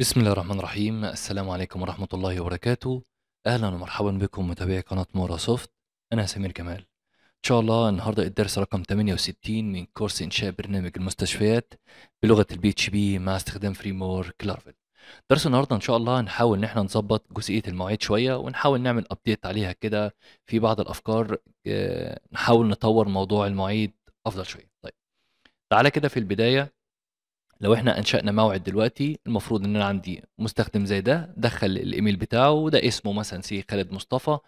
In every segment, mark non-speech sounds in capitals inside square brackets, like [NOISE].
بسم الله الرحمن الرحيم السلام عليكم ورحمة الله وبركاته أهلا ومرحبا بكم متابعي قناة مورا سوفت أنا سمير كمال إن شاء الله النهاردة الدرس رقم 68 من كورس إنشاء برنامج المستشفيات بلغة البي اتش بي مع استخدام فريمور كلارفل درس النهاردة إن شاء الله هنحاول إن احنا نظبط جزئية المواعيد شوية ونحاول نعمل أبديت عليها كده في بعض الأفكار آه، نحاول نطور موضوع المواعيد أفضل شوية طيب تعالى كده في البداية لو احنا انشانا موعد دلوقتي المفروض ان انا عندي مستخدم زي ده دخل الايميل بتاعه وده اسمه مثلا سي خالد مصطفى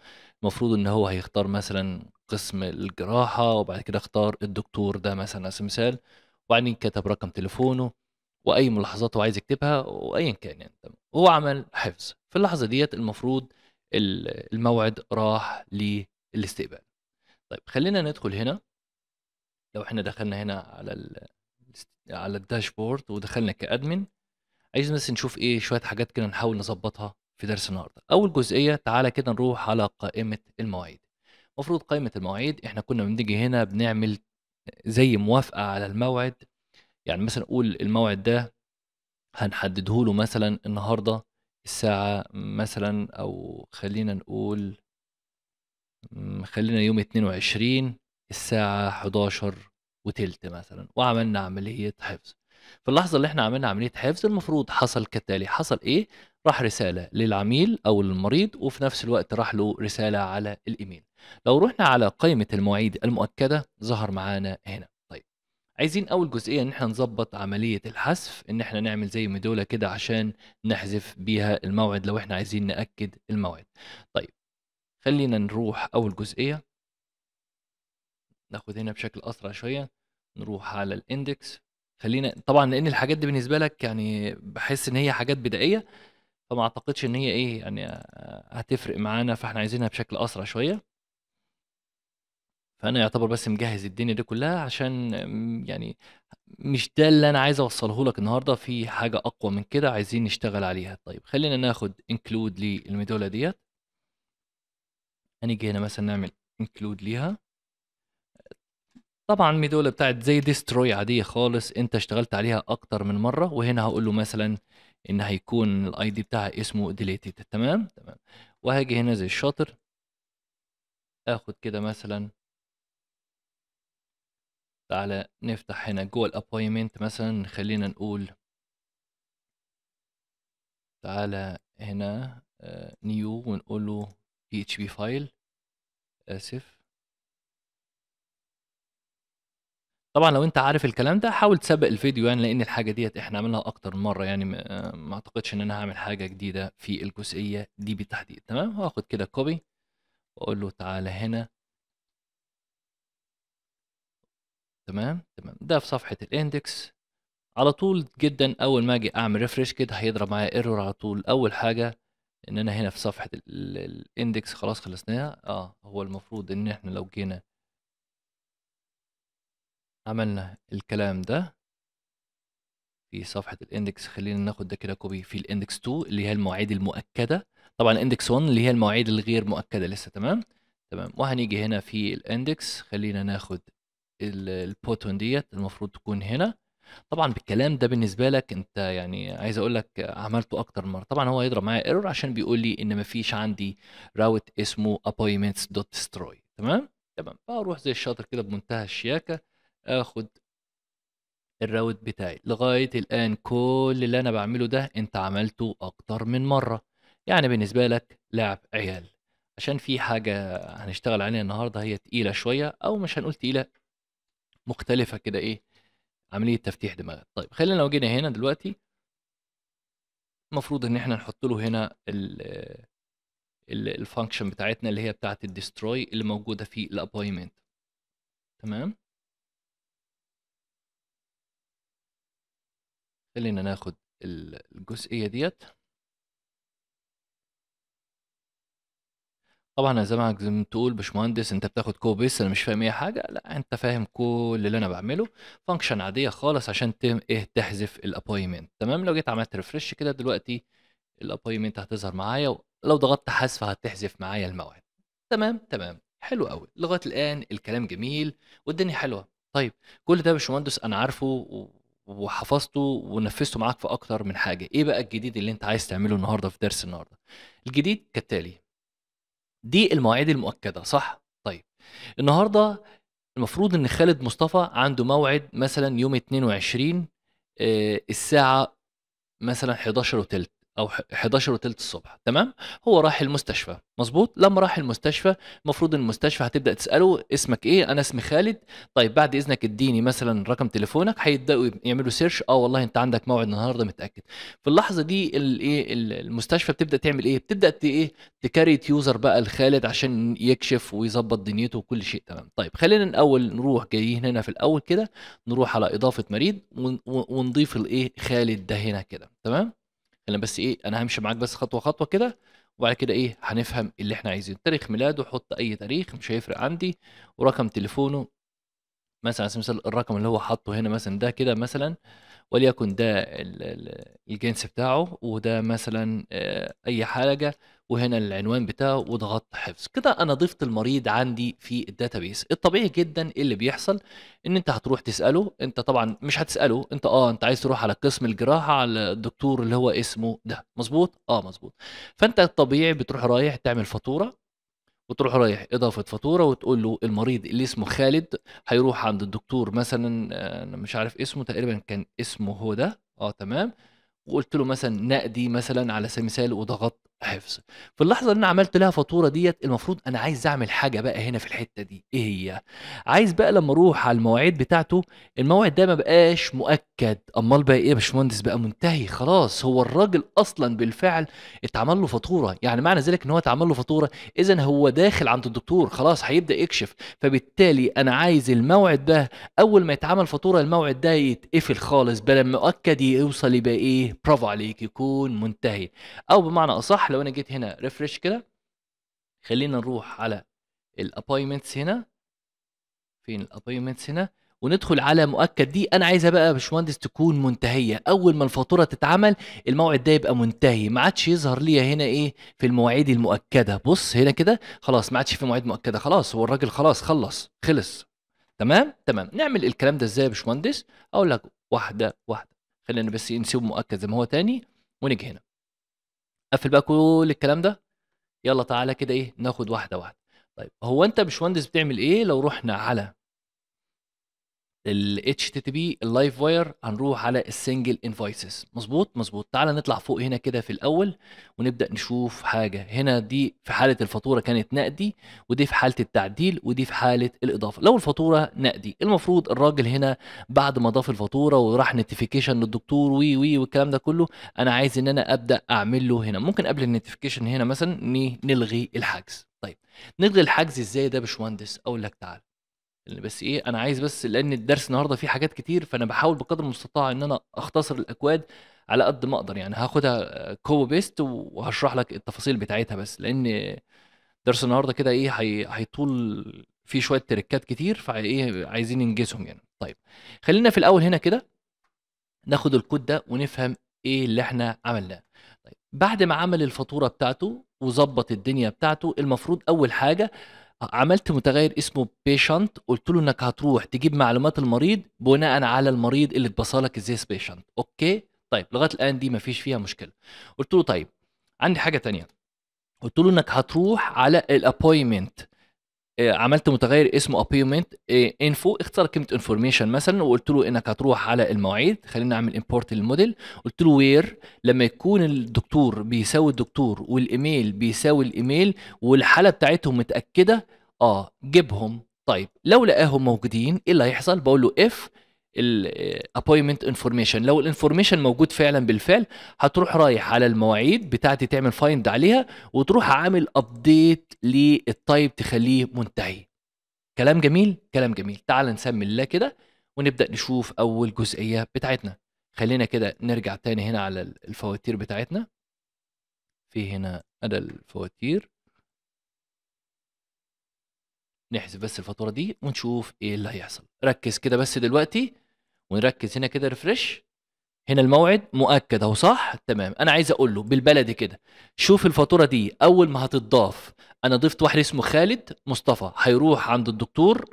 المفروض ان هو هيختار مثلا قسم الجراحه وبعد كده اختار الدكتور ده مثلا على سبيل المثال وبعدين كتب رقم تليفونه واي ملاحظات هو عايز يكتبها وايا كان يعني هو عمل حفظ في اللحظه ديت المفروض الموعد راح للاستقبال طيب خلينا ندخل هنا لو احنا دخلنا هنا على على الداشبورد ودخلنا كادمن عايزين بس نشوف ايه شويه حاجات كده نحاول نظبطها في درس النهارده اول جزئيه تعالى كده نروح على قائمه المواعيد المفروض قائمه المواعيد احنا كنا بنيجي هنا بنعمل زي موافقه على الموعد يعني مثلا نقول الموعد ده هنحدده له مثلا النهارده الساعه مثلا او خلينا نقول خلينا يوم 22 الساعه 11 وتلت مثلا وعملنا عمليه حفظ في اللحظه اللي احنا عملنا عمليه حفظ المفروض حصل كالتالي حصل ايه راح رساله للعميل او للمريض وفي نفس الوقت راح له رساله على الايميل لو رحنا على قائمه المواعيد المؤكده ظهر معانا هنا طيب عايزين اول جزئيه ان احنا نظبط عمليه الحذف ان احنا نعمل زي مدوله كده عشان نحذف بيها الموعد لو احنا عايزين ناكد الموعد طيب خلينا نروح اول جزئيه ناخد هنا بشكل اسرع شويه نروح على الاندكس خلينا طبعا لان الحاجات دي بالنسبه لك يعني بحس ان هي حاجات بدائيه فما اعتقدش ان هي ايه يعني آه، هتفرق معانا فاحنا عايزينها بشكل اسرع شويه فانا يعتبر بس مجهز الدنيا دي كلها عشان يعني مش ده اللي انا عايز اوصله لك النهارده في حاجه اقوى من كده عايزين نشتغل عليها طيب خلينا ناخد انكلود للميدولا ديت هنيجي هنا مثلا نعمل انكلود ليها طبعا ميدولا بتاعت زي ديستروي عاديه خالص انت اشتغلت عليها اكتر من مره وهنا هقول له مثلا ان هيكون الاي دي بتاعها اسمه ديليتد تمام تمام وهاجي هنا زي الشاطر اخد كده مثلا تعالى نفتح هنا جوه الابوينمنت مثلا خلينا نقول تعالى هنا نيو آه، ونقول له بي اتش بي فايل اسف طبعا لو انت عارف الكلام ده حاول تسبق الفيديو يعني لان الحاجه ديت احنا عملناها اكتر من مره يعني ما اعتقدش ان انا هعمل حاجه جديده في الجزئيه دي بالتحديد تمام هاخد كده كوبي واقول له تعالى هنا تمام تمام ده في صفحه الاندكس على طول جدا اول ما اجي اعمل ريفرش كده هيضرب معايا ايرور على طول اول حاجه ان انا هنا في صفحه الاندكس خلاص خلصناها اه هو المفروض ان احنا لو جينا عملنا الكلام ده في صفحه الاندكس خلينا ناخد ده كده كوبي في الاندكس 2 اللي هي المواعيد المؤكده طبعا اندكس 1 اللي هي المواعيد الغير مؤكده لسه تمام تمام وهنيجي هنا في الاندكس خلينا ناخد البوتون ديت المفروض تكون هنا طبعا بالكلام ده بالنسبه لك انت يعني عايز اقول لك عملته اكتر مره طبعا هو هيضرب معايا ايرور عشان بيقول لي ان مفيش عندي راوت اسمه appointments.destroy تمام تمام فاروح زي الشاطر كده بمنتهى الشياكه اخد الراوت بتاعي لغايه الان كل اللي انا بعمله ده انت عملته اكتر من مره يعني بالنسبه لك لعب عيال عشان في حاجه هنشتغل عليها النهارده هي تقيله شويه او مش هنقول تقيله مختلفه كده ايه عمليه تفتيح دماغك طيب خلينا لو جينا هنا دلوقتي المفروض ان احنا نحط له هنا الفانكشن بتاعتنا اللي هي بتاعه الديستروي اللي موجوده في الابوينمنت تمام خلينا ناخد الجزئية ديت طبعا يا زي ما تقول باشمهندس انت بتاخد كو بيس انا مش فاهم اي حاجه لا انت فاهم كل اللي انا بعمله فانكشن عاديه خالص عشان تم ايه تحذف الابايمنت تمام لو جيت عملت ريفرش كده دلوقتي الابايمنت هتظهر معايا ولو ضغطت حذف هتحذف معايا الموعد تمام تمام حلو قوي لغايه الان الكلام جميل والدنيا حلوه طيب كل ده يا باشمهندس انا عارفه وحفظته ونفذته معاك في اكتر من حاجه ايه بقى الجديد اللي انت عايز تعمله النهارده في درس النهارده الجديد كالتالي دي المواعيد المؤكده صح طيب النهارده المفروض ان خالد مصطفى عنده موعد مثلا يوم 22 آه، الساعه مثلا 11 وثلث او 11 وثلث الصبح تمام هو راح المستشفى مظبوط لما راح المستشفى المفروض المستشفى هتبدا تساله اسمك ايه انا اسمي خالد طيب بعد اذنك اديني مثلا رقم تليفونك هيبداوا يعملوا سيرش اه والله انت عندك موعد النهارده متاكد في اللحظه دي الايه المستشفى بتبدا تعمل ايه بتبدا ايه تكريت يوزر بقى لخالد عشان يكشف ويظبط دنيته وكل شيء تمام طيب خلينا الاول نروح جايين هنا في الاول كده نروح على اضافه مريض ونضيف الايه خالد ده هنا كده تمام انا بس ايه انا همشي معاك بس خطوه خطوه كده وبعد كده ايه هنفهم اللي احنا عايزينه تاريخ ميلاده حط اي تاريخ مش هيفرق عندي ورقم تليفونه مثلا على سبيل الرقم اللي هو حاطه هنا مثلا ده كده مثلا وليكن ده الجنس بتاعه وده مثلا آه، اي حاجه وهنا العنوان بتاعه وضغطت حفظ كده انا ضفت المريض عندي في الداتابيس الطبيعي جدا اللي بيحصل ان انت هتروح تساله انت طبعا مش هتساله انت اه انت عايز تروح على قسم الجراحه على الدكتور اللي هو اسمه ده مظبوط اه مظبوط فانت الطبيعي بتروح رايح تعمل فاتوره وتروح رايح اضافه فاتوره وتقول له المريض اللي اسمه خالد هيروح عند الدكتور مثلا آه، انا مش عارف اسمه تقريبا كان اسمه هو ده اه تمام وقلت له مثلا نقدي مثلا على سبيل المثال وضغطت حفظ في اللحظه اللي انا عملت لها فاتوره ديت المفروض انا عايز اعمل حاجه بقى هنا في الحته دي ايه هي عايز بقى لما اروح على المواعيد بتاعته الموعد ده ما بقاش مؤكد امال بقى ايه يا باشمهندس بقى منتهي خلاص هو الراجل اصلا بالفعل اتعمل له فاتوره يعني معنى ذلك ان هو اتعمل له فاتوره اذا هو داخل عند الدكتور خلاص هيبدا يكشف فبالتالي انا عايز الموعد ده اول ما يتعمل فاتوره الموعد ده يتقفل خالص بلا مؤكد يوصل يبقى ايه برافو عليك يكون منتهي او بمعنى اصح لو انا جيت هنا ريفرش كده خلينا نروح على الابوينتس هنا فين الابوينتس هنا وندخل على مؤكد دي انا عايزها بقى يا باشمهندس تكون منتهيه اول ما الفاتوره تتعمل الموعد ده يبقى منتهي ما عادش يظهر ليا هنا ايه في المواعيد المؤكده بص هنا كده خلاص ما عادش في مواعيد مؤكده خلاص هو الراجل خلاص خلص خلص تمام تمام نعمل الكلام ده ازاي يا باشمهندس اقول لك واحده واحده خلينا بس نسيب مؤكد زي ما هو تاني ونيجي هنا قفل بقى كل الكلام ده يلا تعالى كده ايه ناخد واحده واحده طيب هو انت باشمهندس بتعمل ايه لو رحنا على ال HTTP اللايف واير هنروح على السنجل انفايسز مظبوط مظبوط تعال نطلع فوق هنا كده في الاول ونبدا نشوف حاجه هنا دي في حاله الفاتوره كانت نقدي ودي في حاله التعديل ودي في حاله الاضافه لو الفاتوره نقدي المفروض الراجل هنا بعد ما ضاف الفاتوره وراح نوتيفيكيشن للدكتور وي وي والكلام ده كله انا عايز ان انا ابدا اعمل له هنا ممكن قبل النوتيفيكيشن هنا مثلا نلغي الحجز طيب نلغي الحجز ازاي ده يا باشمهندس اقول لك تعال بس ايه انا عايز بس لان الدرس النهارده فيه حاجات كتير فانا بحاول بقدر المستطاع ان انا اختصر الاكواد على قد ما اقدر يعني هاخدها كوبي بيست وهشرح لك التفاصيل بتاعتها بس لان درس النهارده كده ايه هيطول فيه شويه تركات كتير فايه عايزين ننجزهم يعني طيب خلينا في الاول هنا كده ناخد الكود ده ونفهم ايه اللي احنا عملناه طيب بعد ما عمل الفاتوره بتاعته وظبط الدنيا بتاعته المفروض اول حاجه عملت متغير اسمه بيشنت قلت له انك هتروح تجيب معلومات المريض بناء على المريض اللي اتبصلك ازاي بيشنت اوكي طيب لغايه الان دي مفيش فيها مشكله قلت له طيب عندي حاجه تانية قلت له انك هتروح على الابوينتمنت إيه، عملت متغير اسمه ابيمنت انفو إيه، اختار كلمه انفورميشن مثلا وقلت له انك هتروح على المواعيد خلينا نعمل امبورت للموديل قلت له وير لما يكون الدكتور بيساوي الدكتور والايميل بيساوي الايميل والحاله بتاعتهم متاكده اه جيبهم طيب لو لقاهم موجودين ايه اللي هيحصل بقول له اف الابوينمنت انفورميشن آه، لو الانفورميشن موجود فعلا بالفعل هتروح رايح على المواعيد بتاعتي تعمل فايند عليها وتروح عامل ابديت للتايب تخليه منتهي كلام جميل كلام جميل تعال نسمي الله كده ونبدا نشوف اول جزئيه بتاعتنا خلينا كده نرجع تاني هنا على الفواتير بتاعتنا في هنا ادى الفواتير نحذف بس الفاتوره دي ونشوف ايه اللي هيحصل ركز كده بس دلوقتي ونركز هنا كده ريفرش هنا الموعد مؤكد اهو صح تمام انا عايز اقول له بالبلدي كده شوف الفاتوره دي اول ما هتتضاف انا ضفت واحد اسمه خالد مصطفى هيروح عند الدكتور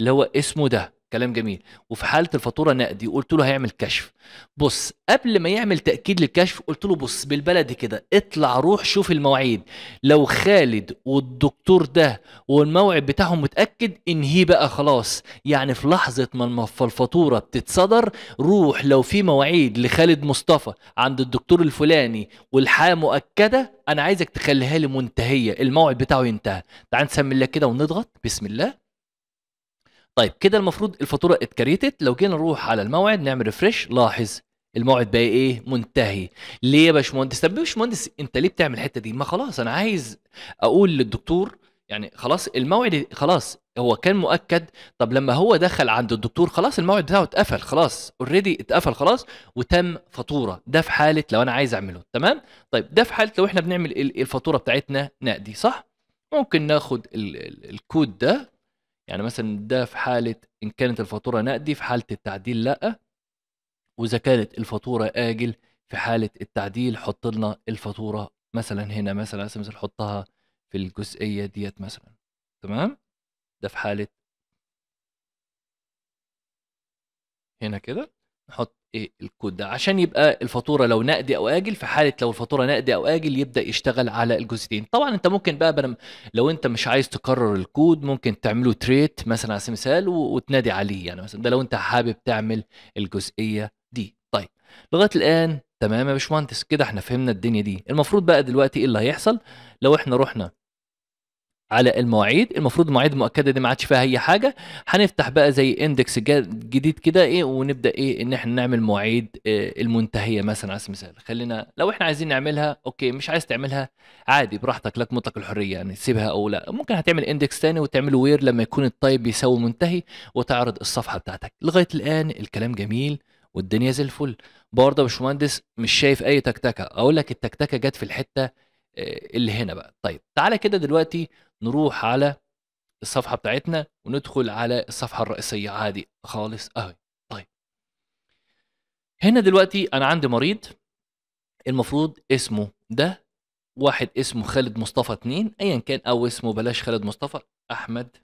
اللي هو اسمه ده كلام جميل وفي حاله الفاتوره نقدي قلت له هيعمل كشف بص قبل ما يعمل تاكيد للكشف قلت له بص بالبلدي كده اطلع روح شوف المواعيد لو خالد والدكتور ده والموعد بتاعهم متاكد انهي بقى خلاص يعني في لحظه ما الفاتوره بتتصدر روح لو في مواعيد لخالد مصطفى عند الدكتور الفلاني والحاله مؤكده انا عايزك تخليها لي منتهيه الموعد بتاعه ينتهى تعال نسمي الله كده ونضغط بسم الله طيب كده المفروض الفاتوره اتكريتت لو جينا نروح على الموعد نعمل ريفرش لاحظ الموعد بقى ايه منتهي ليه يا باشمهندس طب يا باشمهندس انت ليه بتعمل الحته دي ما خلاص انا عايز اقول للدكتور يعني خلاص الموعد خلاص هو كان مؤكد طب لما هو دخل عند الدكتور خلاص الموعد بتاعه اتقفل خلاص اوريدي اتقفل خلاص وتم فاتوره ده في حاله لو انا عايز اعمله تمام طيب ده في حاله لو احنا بنعمل الفاتوره بتاعتنا نقدي صح ممكن ناخد الكود ده يعني مثلا ده في حالة إن كانت الفاتورة نقدي في حالة التعديل لأ وإذا كانت الفاتورة آجل في حالة التعديل حط لنا الفاتورة مثلا هنا مثلا مثلا حطها في الجزئية ديت مثلا تمام ده في حالة هنا كده نحط ايه الكود ده عشان يبقى الفاتوره لو نقدي او اجل في حاله لو الفاتوره نقدي او اجل يبدا يشتغل على الجزئين طبعا انت ممكن بقى بنم لو انت مش عايز تكرر الكود ممكن تعمله تريت مثلا على سبيل المثال وتنادي عليه يعني مثلا ده لو انت حابب تعمل الجزئيه دي طيب لغايه الان تمام يا باشمهندس كده احنا فهمنا الدنيا دي المفروض بقى دلوقتي ايه اللي هيحصل لو احنا رحنا على المواعيد المفروض المواعيد المؤكده دي ما عادش فيها اي حاجه هنفتح بقى زي اندكس جديد كده ايه ونبدا ايه ان احنا نعمل مواعيد إيه المنتهيه مثلا على سبيل المثال خلينا لو احنا عايزين نعملها اوكي مش عايز تعملها عادي براحتك لك مطلق الحريه يعني تسيبها او لا ممكن هتعمل اندكس تاني وتعمله وير لما يكون الطيب بيساوي منتهي وتعرض الصفحه بتاعتك لغايه الان الكلام جميل والدنيا زي الفل برضه يا باشمهندس مش شايف اي تكتكه اقول لك التكتكه جت في الحته آه، اللي هنا بقى طيب تعالى كده دلوقتي نروح على الصفحه بتاعتنا وندخل على الصفحه الرئيسيه عادي خالص اهي طيب هنا دلوقتي انا عندي مريض المفروض اسمه ده واحد اسمه خالد مصطفى اتنين ايا كان او اسمه بلاش خالد مصطفى احمد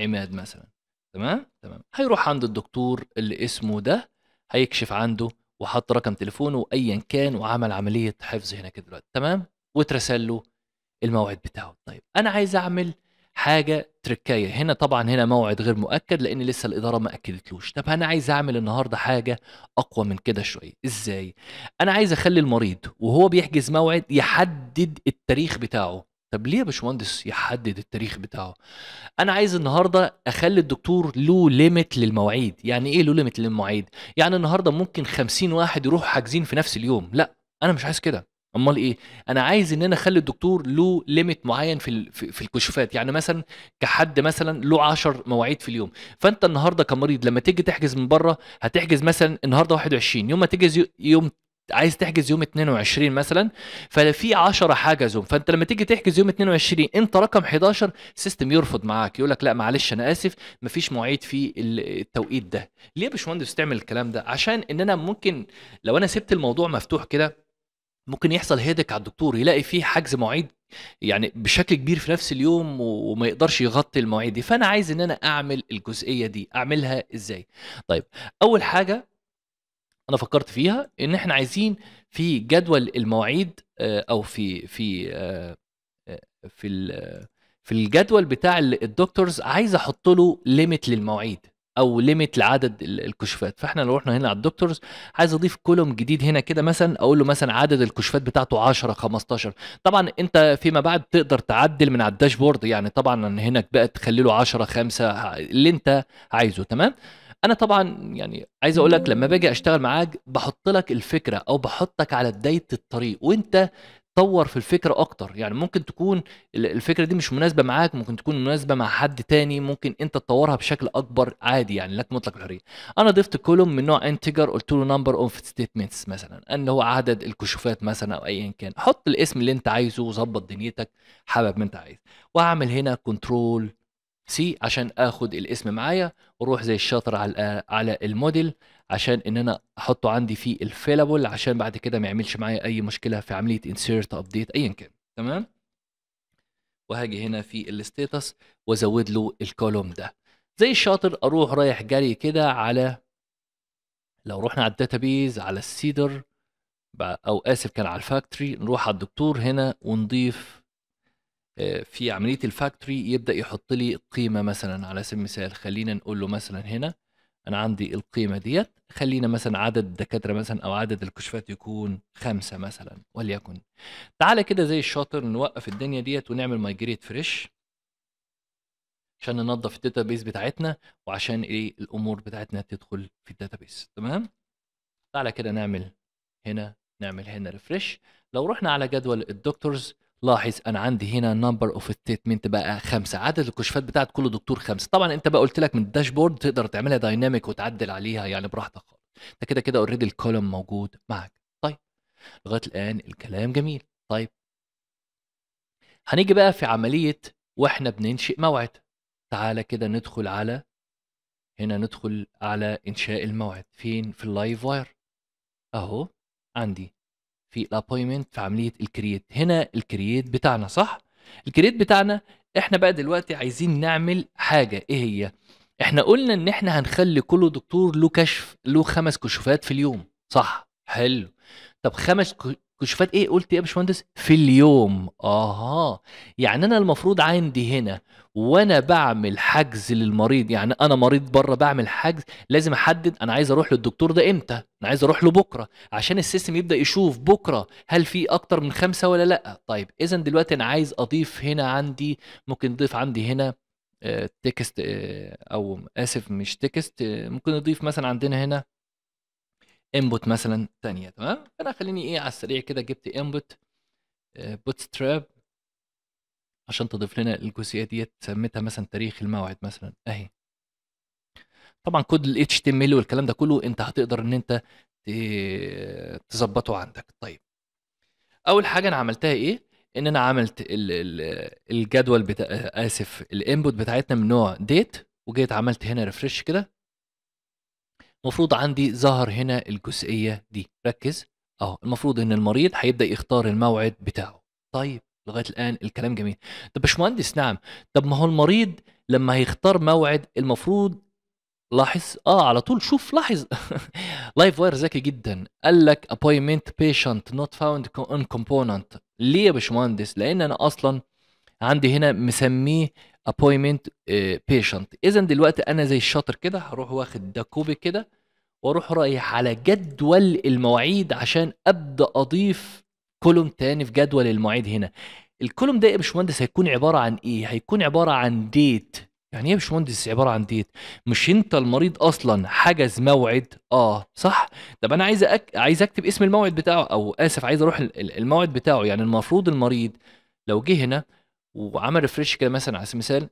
عماد مثلا تمام تمام هيروح عند الدكتور اللي اسمه ده هيكشف عنده وحط رقم تليفونه ايا كان وعمل عمليه حفظ هناك دلوقتي تمام واترسل له الموعد بتاعه طيب انا عايز اعمل حاجه تركايه هنا طبعا هنا موعد غير مؤكد لان لسه الاداره ما اكدتلوش طب انا عايز اعمل النهارده حاجه اقوى من كده شويه ازاي انا عايز اخلي المريض وهو بيحجز موعد يحدد التاريخ بتاعه طب ليه يا باشمهندس يحدد التاريخ بتاعه انا عايز النهارده اخلي الدكتور له ليميت للمواعيد يعني ايه له ليميت للمواعيد يعني النهارده ممكن 50 واحد يروحوا حاجزين في نفس اليوم لا انا مش عايز كده امال ايه انا عايز ان انا اخلي الدكتور له ليميت معين في في الكشوفات يعني مثلا كحد مثلا له 10 مواعيد في اليوم فانت النهارده كمريض لما تيجي تحجز من بره هتحجز مثلا النهارده 21 يوم ما تيجي يوم عايز تحجز يوم 22 مثلا ففي 10 حجزوا فانت لما تيجي تحجز يوم 22 انت رقم 11 سيستم يرفض معاك يقول لك لا معلش انا اسف مفيش مواعيد في التوقيت ده ليه يا باشمهندس تعمل الكلام ده عشان ان انا ممكن لو انا سبت الموضوع مفتوح كده ممكن يحصل هيدك على الدكتور يلاقي فيه حجز مواعيد يعني بشكل كبير في نفس اليوم وما يقدرش يغطي المواعيد دي فانا عايز ان انا اعمل الجزئيه دي اعملها ازاي طيب اول حاجه انا فكرت فيها ان احنا عايزين في جدول المواعيد آه، او في في آه، آه، في في الجدول بتاع الدكتورز عايز احط له ليميت للمواعيد او ليميت لعدد الكشوفات فاحنا لو رحنا هنا على الدكتورز عايز اضيف كولوم جديد هنا كده مثلا اقول له مثلا عدد الكشوفات بتاعته 10 15 طبعا انت فيما بعد تقدر تعدل من على الداشبورد يعني طبعا هناك بقى تخلي له 10 5 اللي انت عايزه تمام انا طبعا يعني عايز اقول لك لما باجي اشتغل معاك بحط لك الفكره او بحطك على بدايه الطريق وانت طور في الفكره اكتر يعني ممكن تكون الفكره دي مش مناسبه معاك ممكن تكون مناسبه مع حد تاني ممكن انت تطورها بشكل اكبر عادي يعني لك مطلق الحريه انا ضفت كولوم من نوع انتجر قلت له نمبر اوف ستيتمنتس مثلا ان هو عدد الكشوفات مثلا او ايا كان حط الاسم اللي انت عايزه وظبط دنيتك حابب ما انت عايز واعمل هنا كنترول سي عشان اخد الاسم معايا واروح زي الشاطر على على الموديل عشان ان انا احطه عندي في الفيلابل عشان بعد كده ما يعملش معايا اي مشكله في عمليه انسيرت ابديت ايا كان تمام وهاجي هنا في الستيتس وازود له الكولوم ده زي الشاطر اروح رايح جري كده على لو رحنا على الداتابيز على السيدر او اسف كان على الفاكتوري نروح على الدكتور هنا ونضيف آه، في عمليه الفاكتوري يبدا يحط لي قيمه مثلا على سبيل المثال خلينا نقول له مثلا هنا انا عندي القيمه ديت خلينا مثلا عدد الدكاتره مثلا او عدد الكشفات يكون خمسه مثلا وليكن تعالى كده زي الشاطر نوقف الدنيا ديت ونعمل مايجريت فريش عشان ننظف الداتا بيس بتاعتنا وعشان ايه الامور بتاعتنا تدخل في الداتا بيس تمام تعالى كده نعمل هنا نعمل هنا ريفرش لو رحنا على جدول الدكتورز لاحظ انا عندي هنا نمبر اوف ستيتمنت بقى خمسه عدد الكشفات بتاعت كل دكتور خمسه طبعا انت بقى قلت لك من الداشبورد تقدر تعملها دايناميك وتعدل عليها يعني براحتك خالص انت كده كده اوريدي الكولوم موجود معاك طيب لغايه الان الكلام جميل طيب هنيجي بقى في عمليه واحنا بننشئ موعد تعالى كده ندخل على هنا ندخل على انشاء الموعد فين في اللايف واير اهو عندي في الابوينمنت في عمليه الكرييت هنا الكرييت بتاعنا صح الكرييت بتاعنا احنا بقى دلوقتي عايزين نعمل حاجه ايه هي احنا قلنا ان احنا هنخلي كل دكتور له كشف له خمس كشوفات في اليوم صح حلو طب خمس كشوفات ايه قلت ايه يا باشمهندس في اليوم اها يعني انا المفروض عندي هنا وانا بعمل حجز للمريض يعني انا مريض بره بعمل حجز لازم احدد انا عايز اروح للدكتور ده امتى انا عايز اروح له بكره عشان السيستم يبدا يشوف بكره هل في اكتر من خمسه ولا لا طيب اذا دلوقتي انا عايز اضيف هنا عندي ممكن اضيف عندي هنا تكست آه، آه، او اسف مش تكست آه، ممكن اضيف مثلا عندنا هنا انبوت مثلا ثانيه تمام فانا خليني ايه على السريع كده جبت انبوت بوت ستراب عشان تضيف لنا الجزئيه ديت سميتها مثلا تاريخ الموعد مثلا اهي طبعا كود ال HTML والكلام ده كله انت هتقدر ان انت تظبطه عندك طيب اول حاجه انا عملتها ايه ان انا عملت الجدول بتا... اسف الانبوت بتاعتنا من نوع ديت وجيت عملت هنا ريفرش كده المفروض عندي ظهر هنا الجزئيه دي ركز اهو المفروض ان المريض هيبدا يختار الموعد بتاعه طيب لغايه الان الكلام جميل طب باشمهندس نعم طب ما هو المريض لما هيختار موعد المفروض لاحظ اه على طول شوف لاحظ [LAUGHS] لايف واير ذكي جدا قال لك ابوينتمنت بيشنت نوت فاوند ان كومبوننت ليه يا باشمهندس لان انا اصلا عندي هنا مسميه appointment آه، patient اذا دلوقتي انا زي الشاطر كده هروح واخد ده كوبي كده واروح رايح على جدول المواعيد عشان ابدا اضيف كولوم تاني في جدول المواعيد هنا الكولوم ده يا باشمهندس هيكون عباره عن ايه هيكون عباره عن ديت يعني ايه يا باشمهندس عباره عن ديت مش انت المريض اصلا حجز موعد اه صح طب انا عايز أك... عايز اكتب اسم الموعد بتاعه او اسف عايز اروح الموعد بتاعه يعني المفروض المريض لو جه هنا وعمل ريفريش كده مثلا على سبيل المثال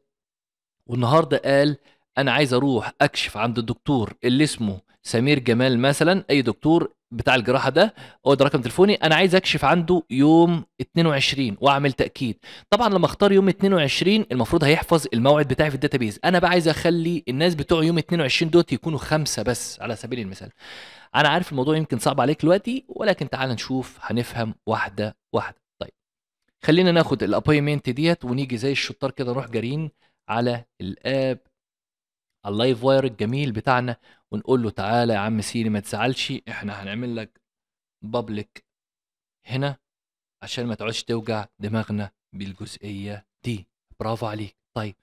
والنهارده قال انا عايز اروح اكشف عند الدكتور اللي اسمه سمير جمال مثلا اي دكتور بتاع الجراحه ده هو ده رقم تليفوني انا عايز اكشف عنده يوم 22 واعمل تاكيد طبعا لما اختار يوم 22 المفروض هيحفظ الموعد بتاعي في الداتابيز انا بقى عايز اخلي الناس بتوع يوم 22 دوت يكونوا خمسه بس على سبيل المثال انا عارف الموضوع يمكن صعب عليك دلوقتي ولكن تعال نشوف هنفهم واحده واحده خلينا ناخد الابويمنت ديت ونيجي زي الشطار كده نروح جارين على الاب اللايف واير الجميل بتاعنا ونقول له تعالى يا عم سيري ما تزعلش احنا هنعمل لك بابليك هنا عشان ما تقعدش توجع دماغنا بالجزئيه دي برافو عليك طيب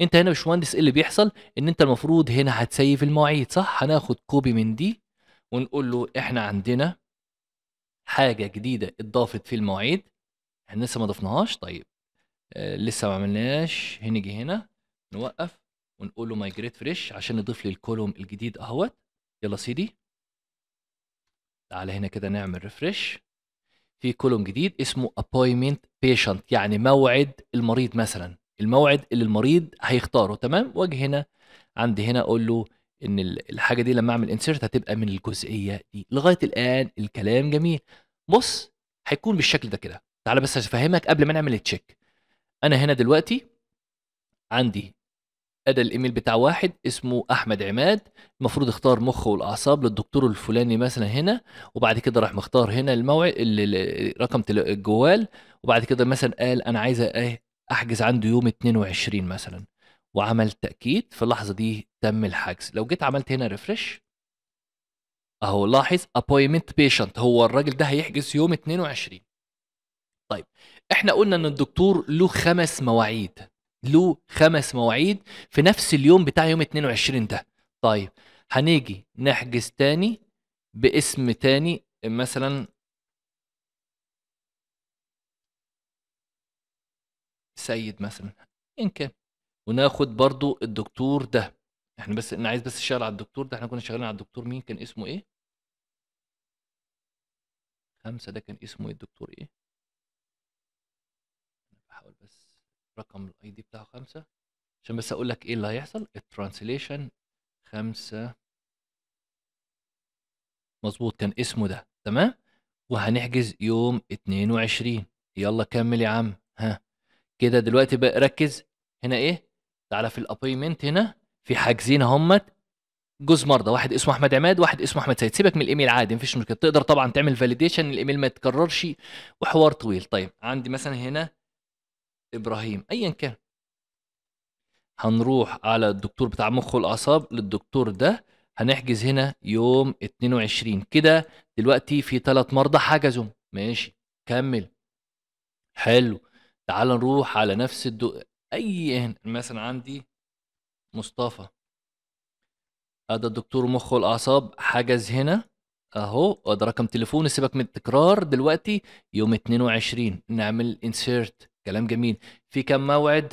انت هنا يا باشمهندس ايه اللي بيحصل ان انت المفروض هنا هتسيف المواعيد صح هناخد كوبي من دي ونقول له احنا عندنا حاجه جديده اتضافت في المواعيد احنا لسه ما ضفناهاش طيب آه، لسه ما عملناش هنيجي هنا نوقف ونقول له مايجريت فريش عشان نضيف لي الكولوم الجديد اهوت يلا سيدي تعالى هنا كده نعمل ريفرش في كولوم جديد اسمه appointment patient يعني موعد المريض مثلا الموعد اللي المريض هيختاره تمام واجي هنا عندي هنا اقول له ان الحاجه دي لما اعمل انسيرت هتبقى من الجزئيه دي لغايه الان الكلام جميل بص هيكون بالشكل ده كده تعال بس افهمك قبل ما نعمل التشيك انا هنا دلوقتي عندي ادى الايميل بتاع واحد اسمه احمد عماد المفروض اختار مخ والاعصاب للدكتور الفلاني مثلا هنا وبعد كده راح مختار هنا الموعد رقم الجوال وبعد كده مثلا قال انا عايز احجز عنده يوم 22 مثلا وعمل تاكيد في اللحظه دي تم الحجز لو جيت عملت هنا ريفرش اهو لاحظ ابوينت بيشنت هو الراجل ده هيحجز يوم 22 طيب احنا قلنا ان الدكتور له خمس مواعيد له خمس مواعيد في نفس اليوم بتاع يوم 22 ده طيب هنيجي نحجز تاني باسم تاني مثلا سيد مثلا ان كان وناخد برضو الدكتور ده احنا بس انا عايز بس اشتغل على الدكتور ده احنا كنا شغالين على الدكتور مين كان اسمه ايه خمسة ده كان اسمه ايه الدكتور ايه رقم الاي دي بتاعه خمسة عشان بس اقول لك ايه اللي هيحصل الترانسليشن خمسة مظبوط كان اسمه ده تمام وهنحجز يوم 22 يلا كمل يا عم ها كده دلوقتي بقى ركز هنا ايه تعالى في الابويمنت هنا في حاجزين همت جوز مرضى واحد اسمه احمد عماد واحد اسمه احمد سيد سيبك من الايميل عادي مفيش مشكله تقدر طبعا تعمل فاليديشن الايميل ما يتكررش وحوار طويل طيب عندي مثلا هنا ابراهيم ايا كان هنروح على الدكتور بتاع مخ والاعصاب للدكتور ده هنحجز هنا يوم 22 كده دلوقتي في ثلاث مرضى حجزوا ماشي كمل حلو تعال نروح على نفس الدو... اي مثلا عندي مصطفى هذا الدكتور مخ والاعصاب حجز هنا اهو ده رقم تليفون سيبك من التكرار دلوقتي يوم 22 نعمل انسيرت كلام جميل في كم موعد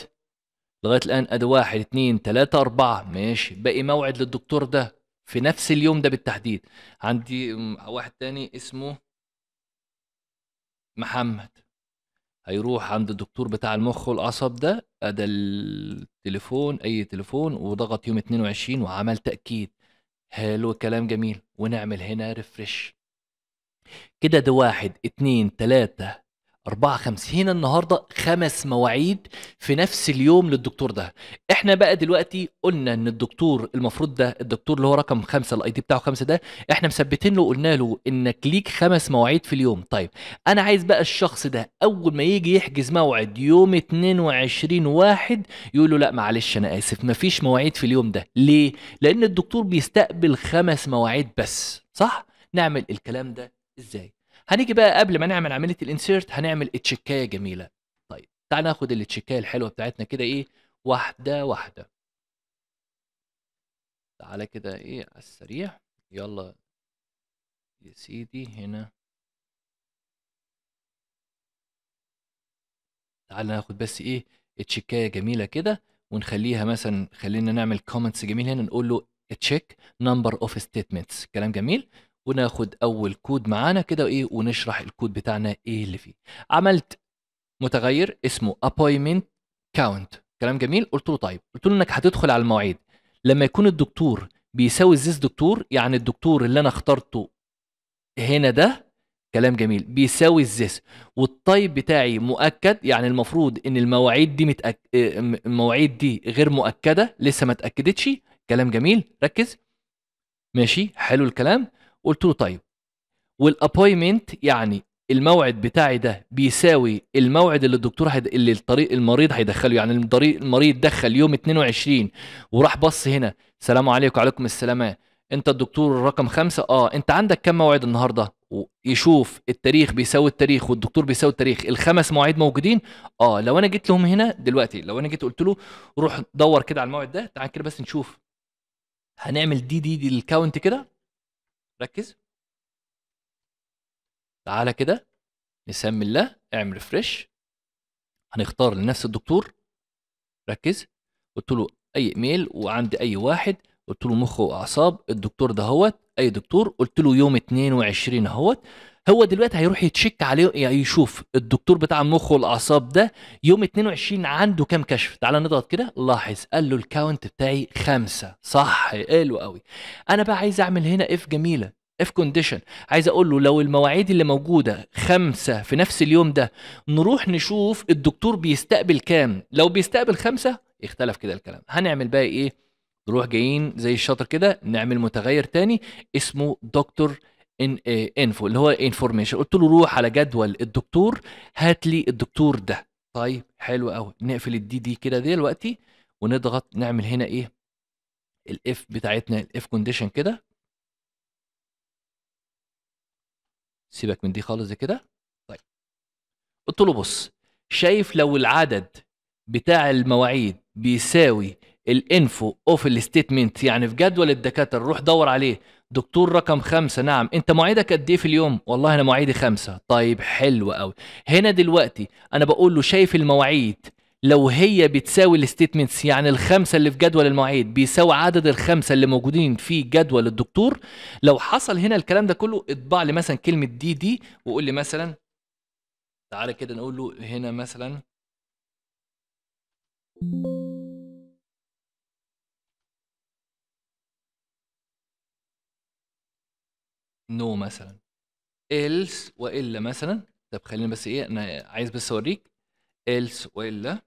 لغايه الان ادي واحد اتنين تلاته اربعه ماشي باقي موعد للدكتور ده في نفس اليوم ده بالتحديد عندي واحد تاني اسمه محمد هيروح عند الدكتور بتاع المخ والعصب ده ادى التليفون اي تليفون وضغط يوم 22 وعمل تاكيد حلو كلام جميل ونعمل هنا ريفرش كده ده واحد اتنين تلاته 54 النهارده خمس مواعيد في نفس اليوم للدكتور ده احنا بقى دلوقتي قلنا ان الدكتور المفروض ده الدكتور اللي هو رقم خمسة الاي دي بتاعه خمسة ده احنا مثبتين له قلنا له انك ليك خمس مواعيد في اليوم طيب انا عايز بقى الشخص ده اول ما يجي يحجز موعد يوم 22 واحد يقول له لا معلش انا اسف مفيش مواعيد في اليوم ده ليه لان الدكتور بيستقبل خمس مواعيد بس صح نعمل الكلام ده ازاي هنيجي بقى قبل ما نعمل عمليه الانسيرت هنعمل التشيكايه جميله طيب تعال ناخد التشيكايه الحلوه بتاعتنا كده ايه واحده واحده تعالى كده ايه على السريع يلا يا سيدي هنا تعالى ناخد بس ايه تشيكايه جميله كده ونخليها مثلا خلينا نعمل كومنتس جميل هنا نقول له تشيك نمبر اوف ستيتمنتس كلام جميل وناخد اول كود معانا كده وايه ونشرح الكود بتاعنا ايه اللي فيه عملت متغير اسمه appointment count كلام جميل قلت له طيب قلت له انك هتدخل على المواعيد لما يكون الدكتور بيساوي زيز دكتور يعني الدكتور اللي انا اخترته هنا ده كلام جميل بيساوي الزيس والطيب بتاعي مؤكد يعني المفروض ان المواعيد دي متأك... آه، المواعيد دي غير مؤكده لسه ما اتاكدتش كلام جميل ركز ماشي حلو الكلام قلت له طيب والابوينمنت يعني الموعد بتاعي ده بيساوي الموعد اللي الدكتور هيد... اللي الطريق المريض هيدخله يعني الطريق المريض دخل يوم 22 وراح بص هنا سلام عليكم وعليكم السلام انت الدكتور رقم خمسة اه انت عندك كم موعد النهارده ويشوف التاريخ بيساوي التاريخ والدكتور بيساوي التاريخ الخمس مواعيد موجودين اه لو انا جيت لهم هنا دلوقتي لو انا جيت قلت له روح دور كده على الموعد ده تعال كده بس نشوف هنعمل دي دي دي الكاونت كده ركز تعالى كده نسمي الله اعمل ريفرش هنختار لنفس الدكتور ركز قلت له اي ايميل وعندي اي واحد قلت له مخ واعصاب الدكتور ده هوت اي دكتور قلت له يوم 22 اهوت هو دلوقتي هيروح يتشك عليه يعني يشوف الدكتور بتاع المخ والاعصاب ده يوم 22 عنده كام كشف تعال نضغط كده لاحظ قال له الكاونت بتاعي خمسة صح حلو قوي انا بقى عايز اعمل هنا اف جميله اف كونديشن عايز اقول له لو المواعيد اللي موجوده خمسه في نفس اليوم ده نروح نشوف الدكتور بيستقبل كام لو بيستقبل خمسه اختلف كده الكلام هنعمل بقى ايه نروح جايين زي الشاطر كده نعمل متغير تاني اسمه دكتور ان انفو إيه، اللي هو انفورميشن قلت له روح على جدول الدكتور هات لي الدكتور ده طيب حلو قوي نقفل الدي دي كده دلوقتي ونضغط نعمل هنا ايه الاف بتاعتنا الاف كونديشن كده سيبك من دي خالص زي كده طيب قلت له بص شايف لو العدد بتاع المواعيد بيساوي الانفو اوف الستيتمنت يعني في جدول الدكاتره روح دور عليه دكتور رقم خمسة نعم انت مواعيدك قد ايه في اليوم والله انا مواعيدي خمسة طيب حلو قوي هنا دلوقتي انا بقول له شايف المواعيد لو هي بتساوي الستيتمنتس يعني الخمسه اللي في جدول المواعيد بيساوي عدد الخمسه اللي موجودين في جدول الدكتور لو حصل هنا الكلام ده كله اطبع لي مثلا كلمه دي دي وقول لي مثلا تعالى كده نقول له هنا مثلا نو no مثلا إلس والا مثلا طب خلينا بس ايه انا عايز بس اوريك إلس والا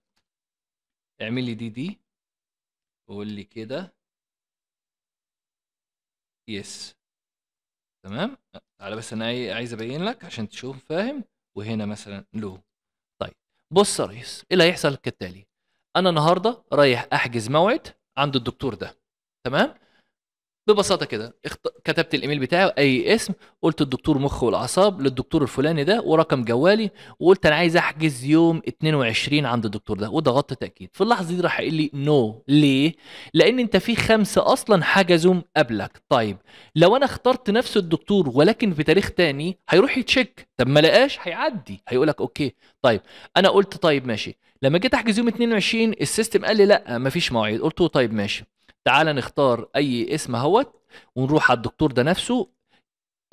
اعمل لي دي دي وقول لي كده يس تمام تعالى بس انا إيه، عايز ابين لك عشان تشوف فاهم وهنا مثلا لو طيب بص يا ريس ايه اللي هيحصل كالتالي انا النهارده رايح احجز موعد عند الدكتور ده تمام ببساطه كده اخت... كتبت الايميل بتاعي اي اسم قلت الدكتور مخ والاعصاب للدكتور الفلاني ده ورقم جوالي وقلت انا عايز احجز يوم 22 عند الدكتور ده وضغطت تاكيد في اللحظه دي راح قايل لي نو no. ليه لان انت في خمسه اصلا حجزوا قبلك طيب لو انا اخترت نفس الدكتور ولكن في تاريخ تاني هيروح يتشيك طب ما لقاش هيعدي هيقول لك اوكي طيب انا قلت طيب ماشي لما جيت احجز يوم 22 السيستم قال لي لا مفيش مواعيد قلت له طيب ماشي تعال نختار اي اسم اهوت ونروح على الدكتور ده نفسه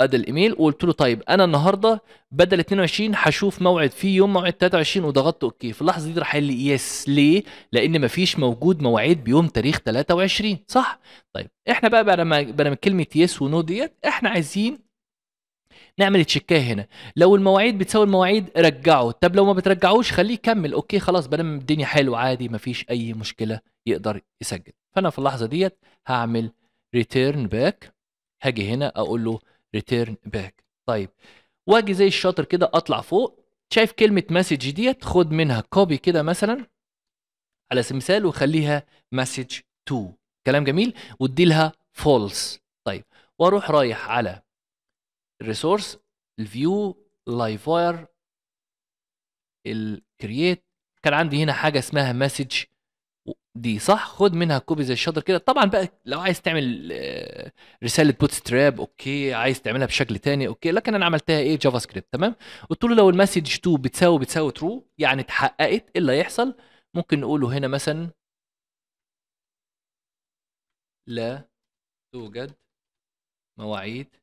ادى الايميل وقلت له طيب انا النهارده بدل 22 هشوف موعد فيه يوم موعد 23 وضغطت اوكي في اللحظه دي راح قال لي يس ليه؟ لان مفيش موجود مواعيد بيوم تاريخ 23 صح؟ طيب احنا بقى بعد ما بدل كلمه يس ونو ديت احنا عايزين نعمل تشيكاه هنا لو المواعيد بتساوي المواعيد رجعه طب لو ما بترجعوش خليه يكمل اوكي خلاص بدل الدنيا حلو عادي ما فيش اي مشكله يقدر يسجل فانا في اللحظه ديت هعمل ريتيرن باك هاجي هنا اقول له ريتيرن باك طيب واجي زي الشاطر كده اطلع فوق شايف كلمه مسج ديت خد منها كوبي كده مثلا على سبيل المثال وخليها مسج 2 كلام جميل وادي لها فولس طيب واروح رايح على الريسورس الفيو اللايف واير الكرييت كان عندي هنا حاجه اسمها مسج دي صح خد منها كوبي زي الشاطر كده طبعا بقى لو عايز تعمل آه، رساله بوت ستراب اوكي عايز تعملها بشكل تاني اوكي لكن انا عملتها ايه جافا سكريبت تمام قلت له لو المسج 2 بتساوي بتساوي ترو يعني اتحققت ايه اللي هيحصل ممكن نقوله هنا مثلا لا توجد مواعيد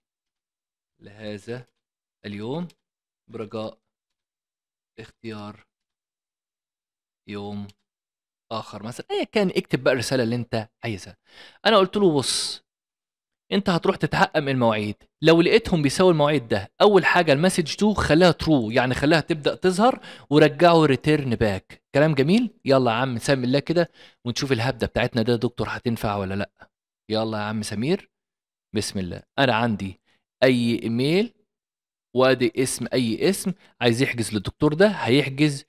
لهذا اليوم برجاء اختيار يوم اخر مثلا ايا كان اكتب بقى الرساله اللي انت عايزها انا قلت له بص انت هتروح تتحقق من المواعيد لو لقيتهم بيساوي المواعيد ده اول حاجه المسج تو خليها ترو يعني خليها تبدا تظهر ورجعه ريتيرن باك كلام جميل يلا يا عم سامي الله كده ونشوف الهبده بتاعتنا ده دكتور هتنفع ولا لا يلا يا عم سمير بسم الله انا عندي اي ايميل وادي اسم اي اسم عايز يحجز للدكتور ده هيحجز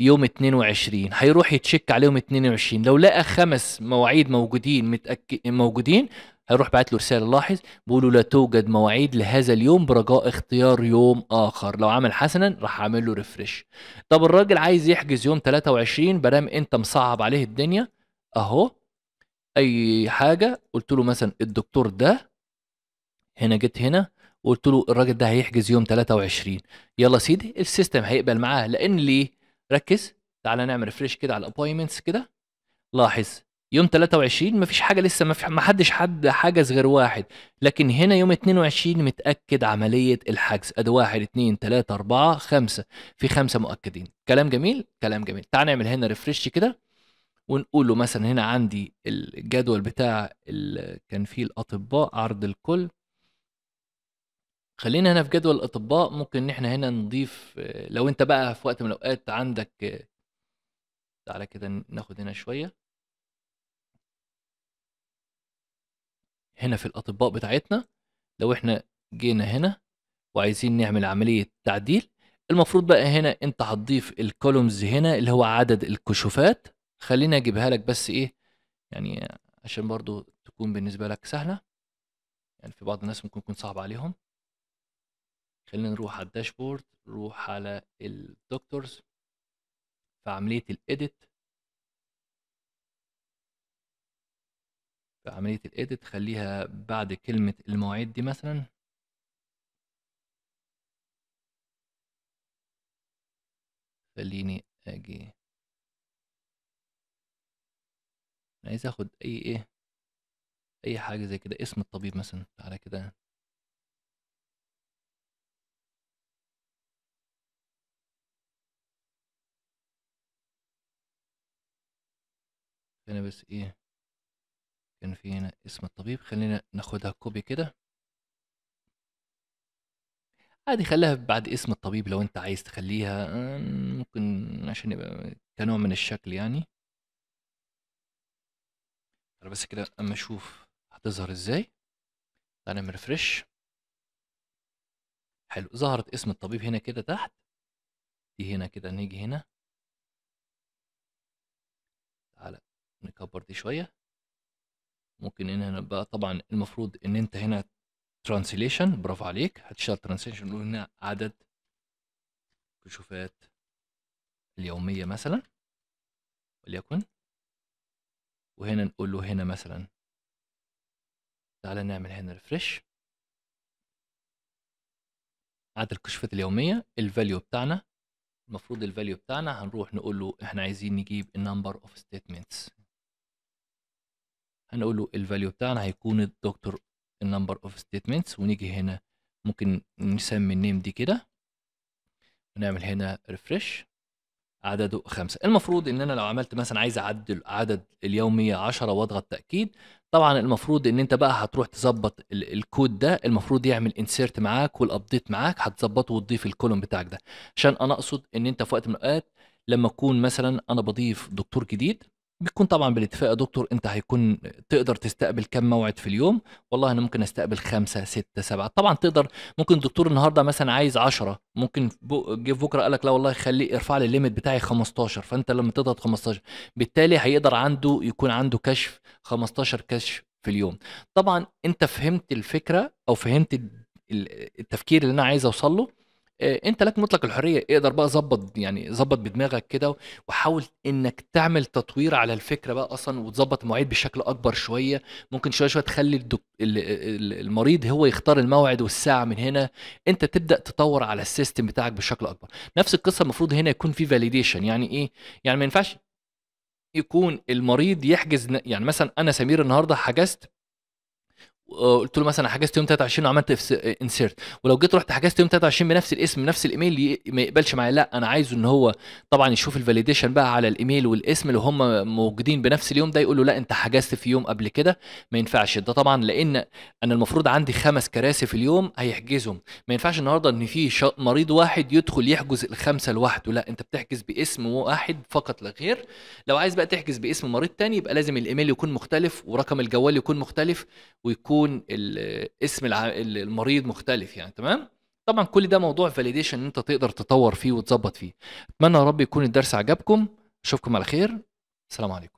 يوم 22 هيروح يتشك عليهم 22 لو لقى خمس مواعيد موجودين متأكد موجودين هيروح باعت له رساله لاحظ بيقول لا توجد مواعيد لهذا اليوم برجاء اختيار يوم اخر لو عمل حسنا راح اعمل له ريفرش طب الراجل عايز يحجز يوم 23 برام انت مصعب عليه الدنيا اهو اي حاجه قلت له مثلا الدكتور ده هنا جيت هنا وقلت له الراجل ده هيحجز يوم 23 يلا سيدي السيستم هيقبل معاه لان ليه ركز تعالى نعمل ريفريش كده على الابوينتس كده لاحظ يوم 23 مفيش حاجه لسه ما حدش حد حجز غير واحد لكن هنا يوم 22 متاكد عمليه الحجز ادي 1 2 3 4 5 في خمسه مؤكدين كلام جميل كلام جميل تعالى نعمل هنا ريفريش كده ونقول له مثلا هنا عندي الجدول بتاع ال... كان فيه الاطباء عرض الكل خلينا هنا في جدول الاطباء ممكن ان احنا هنا نضيف آه، لو انت بقى في وقت من الاوقات عندك آه، تعالى كده ناخد هنا شويه هنا في الاطباء بتاعتنا لو احنا جينا هنا وعايزين نعمل عمليه تعديل المفروض بقى هنا انت هتضيف الكولومز هنا اللي هو عدد الكشوفات خلينا اجيبها لك بس ايه يعني عشان برضو تكون بالنسبه لك سهله يعني في بعض الناس ممكن يكون صعب عليهم خلينا نروح على الداشبورد نروح على الدكتورز في عملية الإيديت في عملية الإيديت خليها بعد كلمة المواعيد دي مثلا خليني أجي أنا عايز أخد أي إيه أي حاجة زي كده اسم الطبيب مثلا تعالى كده انا بس ايه كان في هنا اسم الطبيب خلينا ناخدها كوبي كده عادي خليها بعد اسم الطبيب لو انت عايز تخليها آه، ممكن عشان يبقى كنوع من الشكل يعني انا بس كده اما اشوف هتظهر ازاي انا مرفرش ريفرش حلو ظهرت اسم الطبيب هنا كده تحت دي هنا كده نيجي هنا نكبر دي شويه ممكن انا بقى طبعا المفروض ان انت هنا ترانسليشن برافو عليك هتشتغل ترانسليشن نقول هنا عدد كشوفات اليوميه مثلا وليكن وهنا نقول له هنا مثلا تعالى نعمل هنا ريفرش عدد الكشوفات اليوميه الفاليو بتاعنا المفروض الفاليو بتاعنا هنروح نقول له احنا عايزين نجيب النمبر اوف ستيتمنتس هنقول له الفاليو بتاعنا هيكون الدكتور النمبر اوف ستيتمنتس ونيجي هنا ممكن نسمي النيم دي كده ونعمل هنا ريفرش عدده خمسة المفروض ان انا لو عملت مثلا عايز اعدل عدد اليومية عشرة واضغط تأكيد طبعا المفروض ان انت بقى هتروح تظبط الكود ده المفروض يعمل انسيرت معاك والابديت معاك هتظبطه وتضيف الكولوم بتاعك ده عشان انا اقصد ان انت في وقت من الاوقات لما اكون مثلا انا بضيف دكتور جديد بيكون طبعا بالاتفاق يا دكتور أنت هيكون تقدر تستقبل كم موعد في اليوم والله أنا ممكن أستقبل خمسة ستة سبعة طبعا تقدر ممكن دكتور النهاردة مثلا عايز عشرة ممكن جه بكرة قالك لا والله خلي ارفع لي الليميت بتاعي 15 فأنت لما تضغط 15 بالتالي هيقدر عنده يكون عنده كشف 15 كشف في اليوم طبعا انت فهمت الفكره او فهمت التفكير اللي انا عايز اوصل له آه، انت لك مطلق الحريه اقدر بقى ظبط يعني ظبط بدماغك كده وحاول انك تعمل تطوير على الفكره بقى اصلا وتظبط المواعيد بشكل اكبر شويه ممكن شويه شويه تخلي الدك... المريض هو يختار الموعد والساعه من هنا انت تبدا تطور على السيستم بتاعك بشكل اكبر نفس القصه المفروض هنا يكون في فاليديشن يعني ايه يعني ما ينفعش يكون المريض يحجز يعني مثلا انا سمير النهارده حجزت قلت له مثلا حجزت يوم 23 وعملت انسيرت ولو جيت رحت حجزت يوم 23 بنفس الاسم نفس الايميل ما يقبلش معايا لا انا عايزه ان هو طبعا يشوف الفاليديشن بقى على الايميل والاسم اللي هم موجودين بنفس اليوم ده يقول له لا انت حجزت في يوم قبل كده ما ينفعش ده طبعا لان انا المفروض عندي خمس كراسي في اليوم هيحجزهم ما ينفعش النهارده ان في مريض واحد يدخل يحجز الخمسه لوحده لا انت بتحجز باسم واحد فقط لا غير لو عايز بقى تحجز باسم مريض تاني يبقى لازم الايميل يكون مختلف ورقم الجوال يكون مختلف ويكون يكون اسم المريض مختلف يعني تمام طبعا كل ده موضوع فاليديشن ان انت تقدر تطور فيه وتظبط فيه اتمنى يا رب يكون الدرس عجبكم اشوفكم على خير السلام عليكم